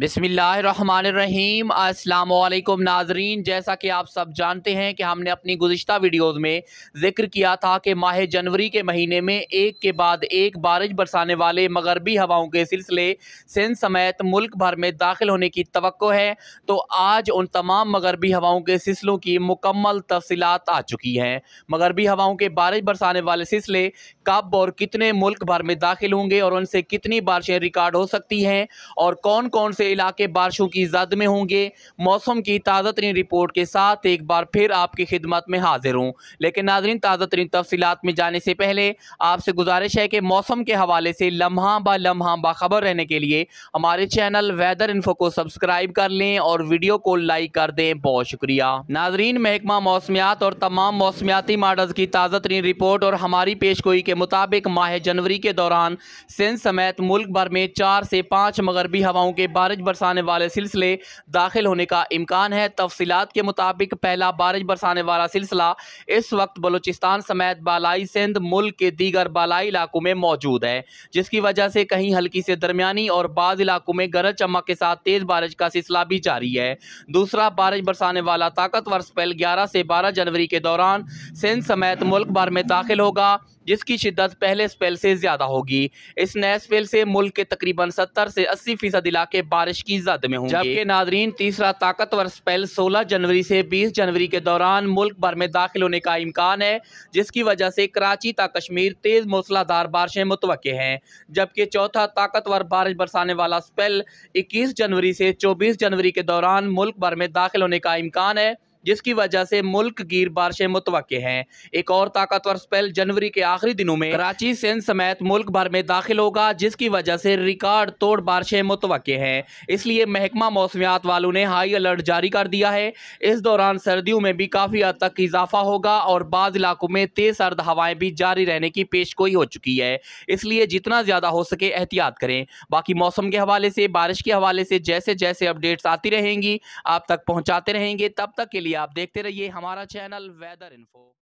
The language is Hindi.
बिसमीम् अल्लाम नाजरीन जैसा कि आप सब जानते हैं कि हमने अपनी गुज्त वीडियोज़ में ज़िक्र किया था कि माह जनवरी के महीने में एक के बाद एक बारिश बरसाने वाले मगरबी हवाओं के सिलसिले सिंध समेत मुल्क भर में दाखिल होने की तो है तो आज उन तमाम मगरबी हवाओं के सिलसिलों की मुकम्मल तफसीत आ चुकी हैं मगरबी हवाओं के बारिश बरसाने वाले सिलसिले कब और कितने मुल्क भर में दाखिल होंगे और उनसे कितनी बारिशें रिकॉर्ड हो सकती हैं और कौन कौन से इलाके बारिशों की जद में होंगे मौसम की ताज़ा तरीन रिपोर्ट के साथ एक बार फिर आपकी खिदमत में हाजिर हूँ लेकिन नाजरीन ताज़ा तरीन तफसीत में जाने से पहले आपसे गुजारिश है कि मौसम के हवाले से लम्हा बा लम्हा बाखबर रहने के लिए हमारे चैनल वेदर इन्फो को सब्सक्राइब कर लें और वीडियो को लाइक कर दें बहुत शुक्रिया नाजरीन महकमा मौसमियात और तमाम मौसमियाती मॉडल की ताज़ा तरीन रिपोर्ट और हमारी पेशगोई के मुताबिक माह जनवरी के दौरान सिंध समेत मुल्क भर में चार से पाँच मगरबी हवाओं के बारे बारिश बरसाने वाले सिलसिले दाखिल होने का इम्कान है तफसीत के मुताबिक पहला बारिश बरसाने वाला सिलसिला इस वक्त बलूचिस्तान समेत बालाई सिंध मुल्क के दीगर बालाई इलाकों में मौजूद है जिसकी वजह से कहीं हल्की से दरमियानी और बाद इलाकों में गरज चमक के साथ तेज़ बारिश का सिलसिला भी जारी है दूसरा बारिश बरसाने वाला ताकतवर स्पेल ग्यारह से बारह जनवरी के दौरान सिंध समेत मुल्क भर में दाखिल होगा जिसकी शिद्दत पहले स्पेल से ज़्यादा होगी इस नए स्पेल से मुल्क के तकरीबन 70 से 80 फीसद इलाके बारिश की जद में होंगे जबकि नादरीन तीसरा ताकतवर स्पेल 16 जनवरी से 20 जनवरी के दौरान मुल्क भर में दाखिल होने का इम्कान है जिसकी वजह से कराची ता कश्मीर तेज़ मौसलाधार बारिशें मुतव हैं जबकि चौथा ताकतवर बारिश बरसाने वाला स्पेल इक्कीस जनवरी से चौबीस जनवरी के दौरान मुल्क भर में दाखिल होने का इम्कान है जिसकी वजह से मुल्क गिर बारिशें मुतव हैं एक और ताकतवर स्पेल जनवरी के आखिरी दिनों में कराची सेंध समेत मुल्क भर में दाखिल होगा जिसकी वजह से रिकॉर्ड तोड़ बारिशें मुतव हैं इसलिए महकमा मौसमियात वालों ने हाई अलर्ट जारी कर दिया है इस दौरान सर्दियों में भी काफ़ी हद तक इजाफा होगा और बाद इलाकों में तेज सर्द हवाएं भी जारी रहने की पेशगोई हो चुकी है इसलिए जितना ज़्यादा हो सके एहतियात करें बाकी मौसम के हवाले से बारिश के हवाले से जैसे जैसे अपडेट्स आती रहेंगी आप तक पहुँचाते रहेंगे तब तक के लिए आप देखते रहिए हमारा चैनल वेदर इन्फो